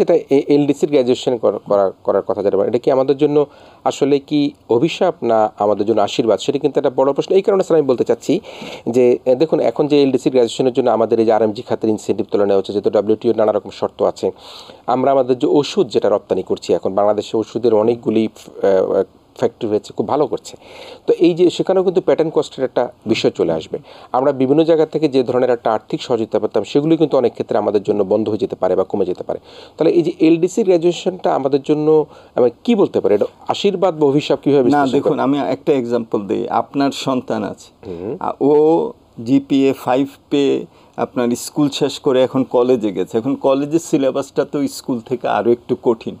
যেটা এলডিসির গ্র্যাজুয়েশন করার কথা যেটা এটা কি আমাদের জন্য আসলে কি অভিশাপ না আমাদের জন্য আশীর্বাদ সেটা কিন্তু একটা বড় প্রশ্ন এই কারণে স্যার আমি বলতে চাচ্ছি যে দেখুন এখন যে এলডিসি গ্র্যাজুয়েশনের জন্য আমাদের এই যে আরএমজি খাতের ইনসেন্টিভ তুলে নেওয়া হচ্ছে যেহেতু ডাব্লিউটিও নানা রকম শর্ত আছে আমরা আমাদের যে ওষুধ যেটা রপ্তানি করছি এখন বাংলাদেশে ওষুধের অনেকগুলি ফ্যাক্টরি রয়েছে খুব ভালো করছে তো এই যে সেখানেও কিন্তু প্যাটার্ন কস্টের একটা বিষয় চলে আসবে আমরা বিভিন্ন জায়গা থেকে যে ধরনের একটা আর্থিক সহযোগিতা পেতাম সেগুলি কিন্তু অনেক ক্ষেত্রে আমাদের জন্য বন্ধ হয়ে যেতে পারে বা কমে যেতে পারে তাহলে এই যে এলডিসি গ্র্যাজুয়েশনটা আমাদের জন্য আমি কি বলতে পারি এটা আশীর্বাদ বা অভিশাপ কীভাবে না দেখুন আমি একটা এক্সাম্পল দিই আপনার সন্তান আছে ও জিপিএ ফাইভ পেয়ে আপনার স্কুল শেষ করে এখন কলেজে গেছে এখন কলেজের সিলেবাসটা তো স্কুল থেকে আরও একটু কঠিন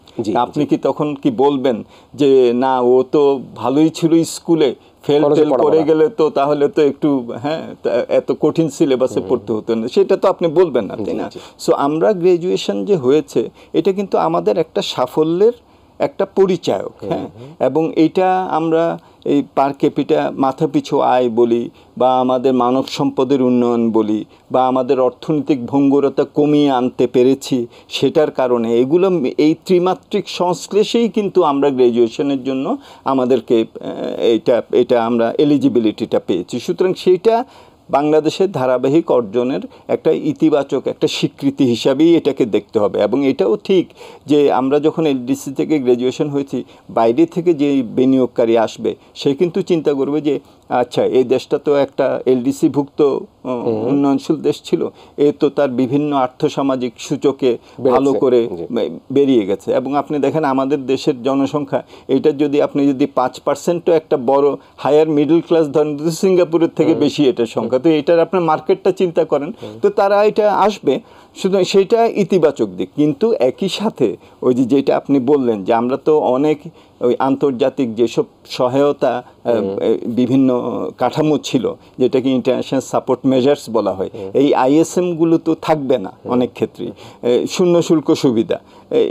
আপনি কি তখন কি বলবেন যে না ও তো ভালোই ছিল স্কুলে ফেল ফেল করে গেলে তো তাহলে তো একটু হ্যাঁ এত কঠিন সিলেবাসে পড়তে হতো না সেটা তো আপনি বলবেন না তাই না সো আমরা গ্র্যাজুয়েশন যে হয়েছে এটা কিন্তু আমাদের একটা সাফল্যের একটা পরিচায়ক হ্যাঁ এবং এটা আমরা এই পার ক্যাপিটা মাথাপিছু আয় বলি বা আমাদের মানব সম্পদের উন্নয়ন বলি বা আমাদের অর্থনৈতিক ভঙ্গুরতা কমিয়ে আনতে পেরেছি সেটার কারণে এগুলো এই ত্রিমাত্রিক সংশ্লেষেই কিন্তু আমরা গ্র্যাজুয়েশনের জন্য আমাদেরকে এটা এটা আমরা এলিজিবিলিটিটা পেয়েছি সুতরাং সেইটা বাংলাদেশের ধারাবাহিক অর্জনের একটা ইতিবাচক একটা স্বীকৃতি হিসাবেই এটাকে দেখতে হবে এবং এটাও ঠিক যে আমরা যখন এলডিসি থেকে গ্র্যাজুয়েশন হয়েছি বাইরে থেকে যে বিনিয়োগকারী আসবে সে কিন্তু চিন্তা করবে যে আচ্ছা এই দেশটা তো একটা এলডিসিভুক্ত উন্নয়নশীল দেশ ছিল এ তো তার বিভিন্ন আর্থসামাজিক সূচকে ভালো করে বেরিয়ে গেছে এবং আপনি দেখেন আমাদের দেশের জনসংখ্যা এটা যদি আপনি যদি পাঁচ পার্সেন্টও একটা বড় হায়ার মিডল ক্লাস ধরেন সিঙ্গাপুরের থেকে বেশি এটা সংখ্যা কথা তো এটার আপনার মার্কেটটা চিন্তা করেন তো তারা এটা আসবে শুধু সেটা ইতিবাচক দিক কিন্তু একই সাথে ওই যে যেটা আপনি বললেন যে আমরা তো অনেক ওই আন্তর্জাতিক যেসব সহায়তা বিভিন্ন কাঠামো ছিল যেটাকে ইন্টারন্যাশনাল সাপোর্ট মেজার্স বলা হয় এই আইএসএমগুলো তো থাকবে না অনেক ক্ষেত্রেই শূন্য শুল্ক সুবিধা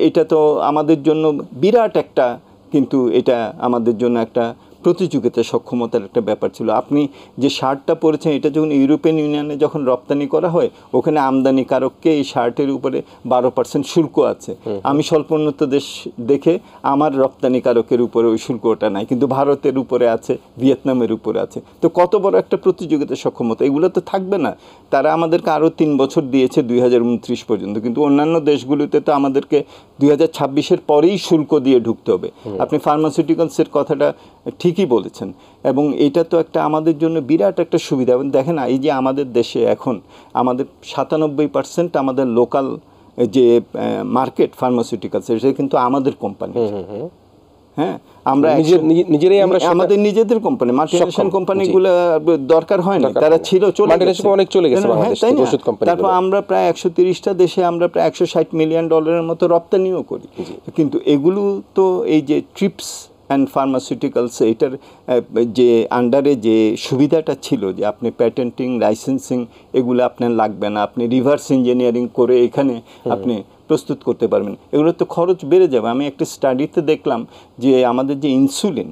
এটা তো আমাদের জন্য বিরাট একটা কিন্তু এটা আমাদের জন্য একটা প্রতিযোগিতা সক্ষমতার একটা ব্যাপার ছিল আপনি যে শার্টটা পরেছেন এটা যখন ইউরোপিয়ান ইউনিয়নে যখন রপ্তানি করা হয় ওখানে আমদানি কারককে এই শার্টের উপরে বারো পার্সেন্ট শুল্ক আছে আমি স্বল্পোন্নত দেশ দেখে আমার রপ্তানি কারকের উপরে ওই শুল্কটা নাই কিন্তু ভারতের উপরে আছে ভিয়েতনামের উপরে আছে তো কত বড় একটা প্রতিযোগিতা সক্ষমতা এগুলো তো থাকবে না তারা আমাদেরকে আরও তিন বছর দিয়েছে দুই পর্যন্ত কিন্তু অন্যান্য দেশগুলিতে তো আমাদেরকে দুই হাজার পরেই শুল্ক দিয়ে ঢুকতে হবে আপনি ফার্মাসিউটিক্যালসের কথাটা ঠিক ঠিকই বলেছেন এবং এটা তো একটা আমাদের জন্য বিরাট একটা সুবিধা এবং দেখেন এই যে আমাদের দেশে এখন আমাদের সাতানব্বই পার্সেন্ট আমাদের লোকাল যে মার্কেট ফার্মাসিউটিক্যালস সেটা কিন্তু আমাদের কোম্পানি হ্যাঁ আমরা নিজেরাই আমরা আমাদের নিজেদের কোম্পানি কোম্পানিগুলো দরকার হয় না তারা ছিল চলে গেছে অনেক চলে গেছে হ্যাঁ, তারপর আমরা প্রায় একশো তিরিশটা দেশে আমরা প্রায় একশো ষাট মিলিয়ন ডলারের মতো রপ্তানিও করি কিন্তু এগুলো তো এই যে ট্রিপস অ্যান্ড ফার্মাসিউটিক্যালস এটার যে আন্ডারে যে সুবিধাটা ছিল যে আপনি প্যাটেন্টিং লাইসেন্সিং এগুলো আপনার লাগবে না আপনি রিভার্স ইঞ্জিনিয়ারিং করে এখানে আপনি প্রস্তুত করতে পারবেন এগুলোর তো খরচ বেড়ে যাবে আমি একটা স্টাডিতে দেখলাম যে আমাদের যে ইনসুলিন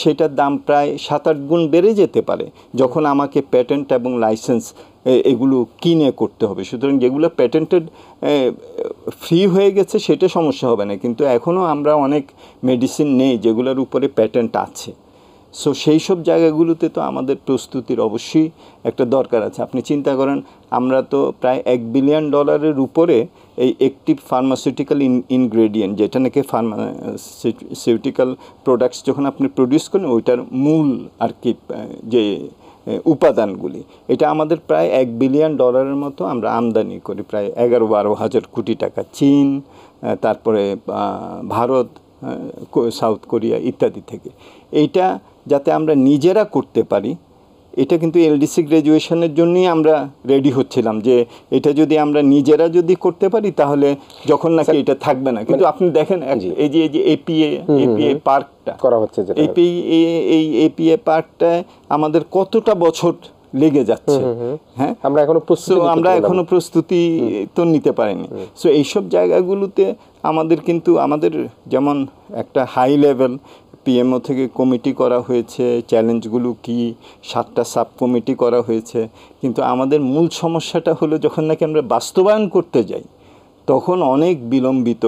সেটার দাম প্রায় সাত আট গুণ বেড়ে যেতে পারে যখন আমাকে প্যাটেন্ট এবং লাইসেন্স এগুলো কিনে করতে হবে সুতরাং যেগুলো প্যাটেন্টেড ফ্রি হয়ে গেছে সেটা সমস্যা হবে না কিন্তু এখনও আমরা অনেক মেডিসিন নেই যেগুলোর উপরে প্যাটেন্ট আছে সো সেই সব জায়গাগুলোতে তো আমাদের প্রস্তুতির অবশ্যই একটা দরকার আছে আপনি চিন্তা করেন আমরা তো প্রায় এক বিলিয়ন ডলারের উপরে এই একটি ফার্মাসিউটিক্যাল ইনগ্রেডিয়েন্ট যেটা নাকি ফার্মাসিউটিক্যাল প্রোডাক্টস যখন আপনি প্রডিউস করেন ওইটার মূল আর কি যে উপাদানগুলি এটা আমাদের প্রায় এক বিলিয়ন ডলারের মতো আমরা আমদানি করি প্রায় এগারো বারো হাজার কোটি টাকা চীন তারপরে ভারত সাউথ কোরিয়া ইত্যাদি থেকে এইটা যাতে আমরা নিজেরা করতে পারি এটা কিন্তু এলডিসি গ্র্যাজুয়েশনের জন্যই আমরা রেডি হচ্ছিলাম যে এটা যদি আমরা নিজেরা যদি করতে পারি তাহলে যখন নাকি এটা থাকবে না কিন্তু মানে আপনি দেখেন এই যে এই যে এপিএ এপিএ পার্কটা করা হচ্ছে এপিএ এই এপিএ পার্কটায় আমাদের কতটা বছর লেগে যাচ্ছে হ্যাঁ আমরা এখনো আমরা এখনো প্রস্তুতি তো নিতে পারিনি সো এইসব জায়গাগুলোতে আমাদের কিন্তু আমাদের যেমন একটা হাই লেভেল পিএমও থেকে কমিটি করা হয়েছে চ্যালেঞ্জগুলো কি সাতটা সাব কমিটি করা হয়েছে কিন্তু আমাদের মূল সমস্যাটা হলো যখন নাকি আমরা বাস্তবায়ন করতে যাই তখন অনেক বিলম্বিত